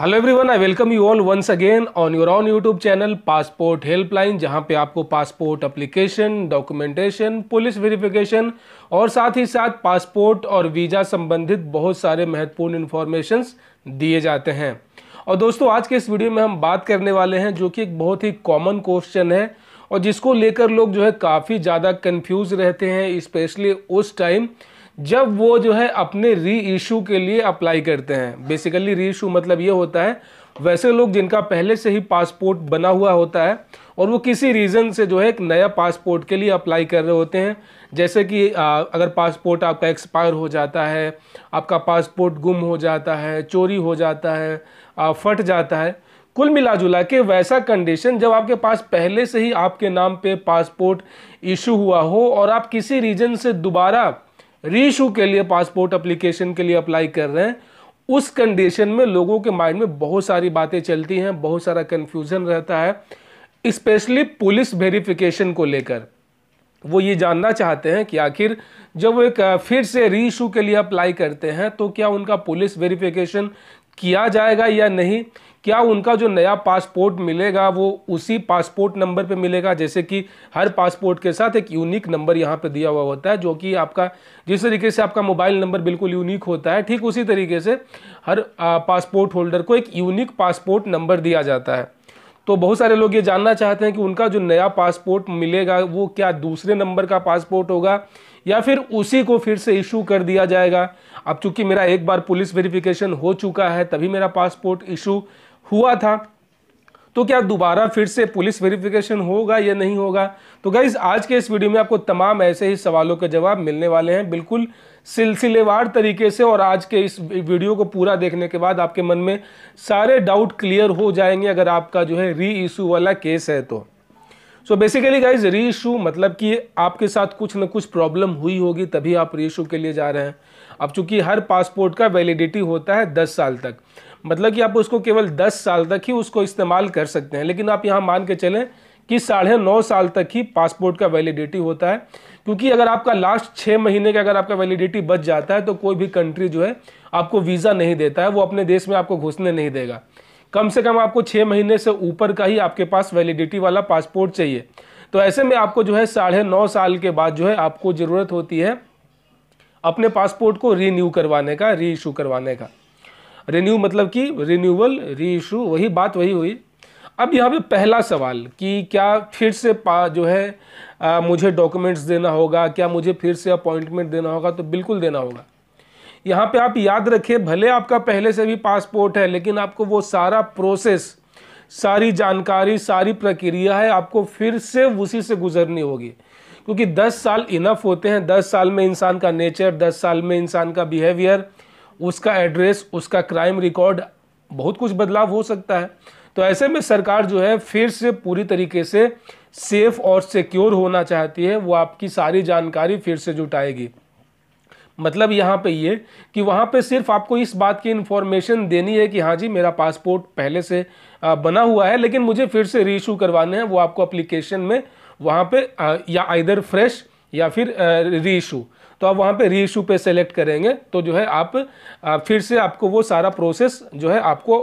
hello everyone I welcome you all once again on your on YouTube channel passport helpline जहां पे आपको passport application documentation police verification और साथ ही साथ passport और वीज़ा संबंधित बहुत सारे महत्वपूर्ण इन्फॉर्मेशन दिए जाते हैं और दोस्तों आज के इस वीडियो में हम बात करने वाले हैं जो कि एक बहुत ही कॉमन क्वेश्चन है और जिसको लेकर लोग जो है काफ़ी ज़्यादा कन्फ्यूज़ रहते हैं स्पेशली उस टाइम जब वो जो है अपने री इशू के लिए अप्लाई करते हैं बेसिकली री इशू मतलब ये होता है वैसे लोग जिनका पहले से ही पासपोर्ट बना हुआ होता है और वो किसी रीज़न से जो है एक नया पासपोर्ट के लिए अप्लाई कर रहे होते हैं जैसे कि आ, अगर पासपोर्ट आपका एक्सपायर हो जाता है आपका पासपोर्ट गुम हो जाता है चोरी हो जाता है आ, फट जाता है कुल मिला जुला के वैसा कंडीशन जब आपके पास पहले से ही आपके नाम पे पासपोर्ट इशू हुआ हो और आप किसी रीजन से दोबारा रीशू के लिए पासपोर्ट अप्लीकेशन के लिए अप्लाई कर रहे हैं उस कंडीशन में लोगों के माइंड में बहुत सारी बातें चलती हैं बहुत सारा कन्फ्यूज़न रहता है स्पेशली पुलिस वेरिफिकेशन को लेकर वो ये जानना चाहते हैं कि आखिर जब वो एक फिर से री इशू के लिए अप्लाई करते हैं तो क्या उनका पुलिस वेरिफिकेशन किया जाएगा या नहीं क्या उनका जो नया पासपोर्ट मिलेगा वो उसी पासपोर्ट नंबर पे मिलेगा जैसे कि हर पासपोर्ट के साथ एक यूनिक नंबर यहाँ पे दिया हुआ होता है जो कि आपका जिस तरीके से आपका मोबाइल नंबर बिल्कुल यूनिक होता है ठीक उसी तरीके से हर पासपोर्ट होल्डर को एक यूनिक पासपोर्ट नंबर दिया जाता है तो बहुत सारे लोग ये जानना चाहते हैं कि उनका जो नया पासपोर्ट मिलेगा वो क्या दूसरे नंबर का पासपोर्ट होगा या फिर उसी को फिर से इशू कर दिया जाएगा अब चूंकि मेरा एक बार पुलिस वेरिफिकेशन हो चुका है तभी मेरा पासपोर्ट इशू हुआ था तो क्या दोबारा फिर से पुलिस वेरिफिकेशन होगा या नहीं होगा तो गाइज आज के इस वीडियो में आपको तमाम ऐसे ही सवालों के जवाब मिलने वाले हैं बिल्कुल सिलसिलेवार तरीके से और आज के इस वीडियो को पूरा देखने के बाद आपके मन में सारे डाउट क्लियर हो जाएंगे अगर आपका जो है री इशू वाला केस है तो so basically guys re issue मतलब कि आपके साथ कुछ ना कुछ प्रॉब्लम हुई होगी तभी आप री इशू के लिए जा रहे हैं अब चूंकि हर पासपोर्ट का वैलिडिटी होता है दस साल तक मतलब कि आप उसको केवल दस साल तक ही उसको इस्तेमाल कर सकते हैं लेकिन आप यहाँ मान के चलें कि साढ़े नौ साल तक ही पासपोर्ट का वैलिडिटी होता है क्योंकि अगर आपका लास्ट छः महीने का अगर आपका वैलिडिटी बच जाता है तो कोई भी कंट्री जो है आपको वीज़ा नहीं देता है वो अपने देश में आपको घुसने नहीं देगा कम से कम आपको छः महीने से ऊपर का ही आपके पास वैलिडिटी वाला पासपोर्ट चाहिए तो ऐसे में आपको जो है साढ़े नौ साल के बाद जो है आपको ज़रूरत होती है अपने पासपोर्ट को रीन्यू करवाने का रीइशू करवाने का रिन्यू मतलब कि रिन्यूअल री इशू वही बात वही हुई अब यहाँ पे पहला सवाल कि क्या फिर से पा जो है आ, मुझे डॉक्यूमेंट्स देना होगा क्या मुझे फिर से अपॉइंटमेंट देना होगा तो बिल्कुल देना होगा यहाँ पे आप याद रखें भले आपका पहले से भी पासपोर्ट है लेकिन आपको वो सारा प्रोसेस सारी जानकारी सारी प्रक्रिया है आपको फिर से उसी से गुजरनी होगी क्योंकि 10 साल इनफ होते हैं 10 साल में इंसान का नेचर 10 साल में इंसान का बिहेवियर उसका एड्रेस उसका क्राइम रिकॉर्ड बहुत कुछ बदलाव हो सकता है तो ऐसे में सरकार जो है फिर से पूरी तरीके से सेफ और सिक्योर होना चाहती है वो आपकी सारी जानकारी फिर से जुटाएगी मतलब यहाँ पे ये कि वहाँ पे सिर्फ आपको इस बात की इन्फॉर्मेशन देनी है कि हाँ जी मेरा पासपोर्ट पहले से बना हुआ है लेकिन मुझे फिर से रीशू करवाने हैं वो आपको अप्लीकेशन में वहाँ पे या आइधर फ्रेश या फिर रीइशू तो आप वहाँ पे री इशू पर सेलेक्ट करेंगे तो जो है आप फिर से आपको वो सारा प्रोसेस जो है आपको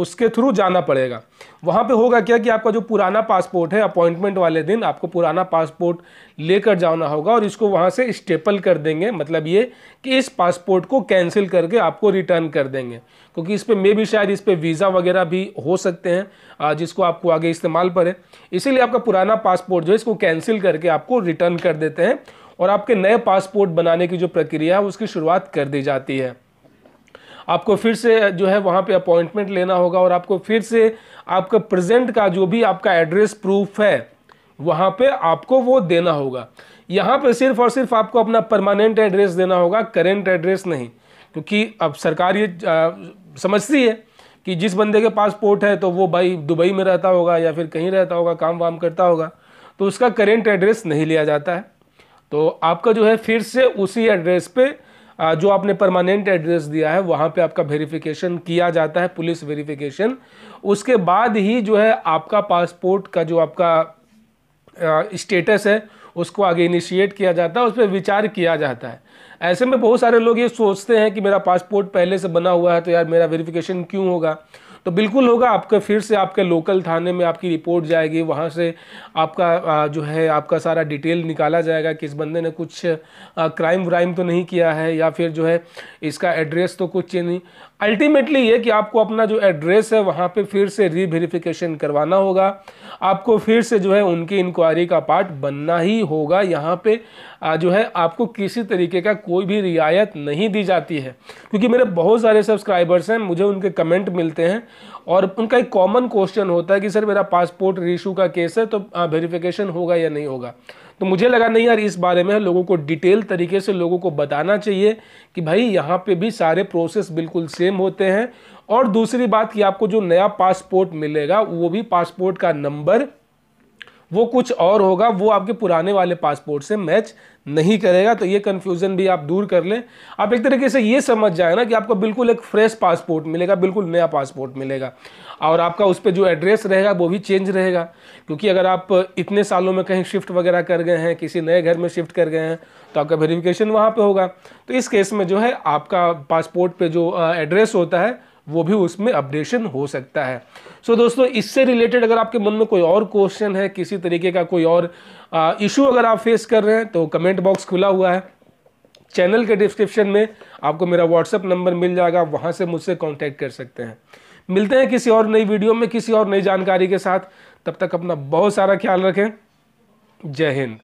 उसके थ्रू जाना पड़ेगा वहाँ पे होगा क्या कि आपका जो पुराना पासपोर्ट है अपॉइंटमेंट वाले दिन आपको पुराना पासपोर्ट लेकर जाना होगा और इसको वहाँ से स्टेपल कर देंगे मतलब ये कि इस पासपोर्ट को कैंसिल करके आपको रिटर्न कर देंगे क्योंकि इस पर मे भी शायद इस पर वीज़ा वगैरह भी हो सकते हैं जिसको आपको आगे इस्तेमाल है इसीलिए आपका पुराना पासपोर्ट जो है इसको कैंसिल करके आपको रिटर्न कर देते हैं और आपके नए पासपोर्ट बनाने की जो प्रक्रिया है उसकी शुरुआत कर दी जाती है आपको फिर से जो है वहाँ पे अपॉइंटमेंट लेना होगा और आपको फिर से आपका प्रेजेंट का जो भी आपका एड्रेस प्रूफ है वहाँ पे आपको वो देना होगा यहाँ पे सिर्फ और सिर्फ आपको अपना परमानेंट एड्रेस देना होगा करेंट एड्रेस नहीं क्योंकि अब सरकार ये समझती है कि जिस बंदे के पासपोर्ट है तो वो भाई दुबई में रहता होगा या फिर कहीं रहता होगा काम वाम करता होगा तो उसका करेंट एड्रेस नहीं लिया जाता है तो आपका जो है फिर से उसी एड्रेस पे जो आपने परमानेंट एड्रेस दिया है वहाँ पे आपका वेरिफिकेशन किया जाता है पुलिस वेरिफिकेशन उसके बाद ही जो है आपका पासपोर्ट का जो आपका स्टेटस है उसको आगे इनिशिएट किया जाता है उस पर विचार किया जाता है ऐसे में बहुत सारे लोग ये सोचते हैं कि मेरा पासपोर्ट पहले से बना हुआ है तो यार मेरा वेरिफिकेशन क्यों होगा तो बिल्कुल होगा आपका फिर से आपके लोकल थाने में आपकी रिपोर्ट जाएगी वहाँ से आपका जो है आपका सारा डिटेल निकाला जाएगा कि इस बंदे ने कुछ क्राइम व्राइम तो नहीं किया है या फिर जो है इसका एड्रेस तो कुछ नहीं अल्टीमेटली ये कि आपको अपना जो एड्रेस है वहाँ पे फिर से रीवेरिफिकेशन करवाना होगा आपको फिर से जो है उनकी इंक्वायरी का पार्ट बनना ही होगा यहाँ पे जो है आपको किसी तरीके का कोई भी रियायत नहीं दी जाती है क्योंकि मेरे बहुत सारे सब्सक्राइबर्स हैं मुझे उनके कमेंट मिलते हैं और उनका एक कॉमन क्वेश्चन होता है कि सर मेरा पासपोर्ट रीशू का केस है तो वेरीफिकेशन होगा या नहीं होगा तो मुझे लगा नहीं यार इस बारे में लोगों को डिटेल तरीके से लोगों को बताना चाहिए कि भाई यहाँ पे भी सारे प्रोसेस बिल्कुल सेम होते हैं और दूसरी बात कि आपको जो नया पासपोर्ट मिलेगा वो भी पासपोर्ट का नंबर वो कुछ और होगा वो आपके पुराने वाले पासपोर्ट से मैच नहीं करेगा तो ये कन्फ्यूज़न भी आप दूर कर लें आप एक तरीके से ये समझ जाए ना कि आपको बिल्कुल एक फ्रेश पासपोर्ट मिलेगा बिल्कुल नया पासपोर्ट मिलेगा और आपका उस पर जो एड्रेस रहेगा वो भी चेंज रहेगा क्योंकि अगर आप इतने सालों में कहीं शिफ्ट वगैरह कर गए हैं किसी नए घर में शिफ्ट कर गए हैं तो आपका वेरिफिकेशन वहाँ पर होगा तो इस केस में जो है आपका पासपोर्ट पर जो एड्रेस होता है वो भी उसमें अपडेशन हो सकता है सो so, दोस्तों इससे रिलेटेड अगर आपके मन में कोई और क्वेश्चन है किसी तरीके का कोई और इशू अगर आप फेस कर रहे हैं तो कमेंट बॉक्स खुला हुआ है चैनल के डिस्क्रिप्शन में आपको मेरा व्हाट्सअप नंबर मिल जाएगा वहाँ से मुझसे कॉन्टैक्ट कर सकते हैं मिलते हैं किसी और नई वीडियो में किसी और नई जानकारी के साथ तब तक अपना बहुत सारा ख्याल रखें जय हिंद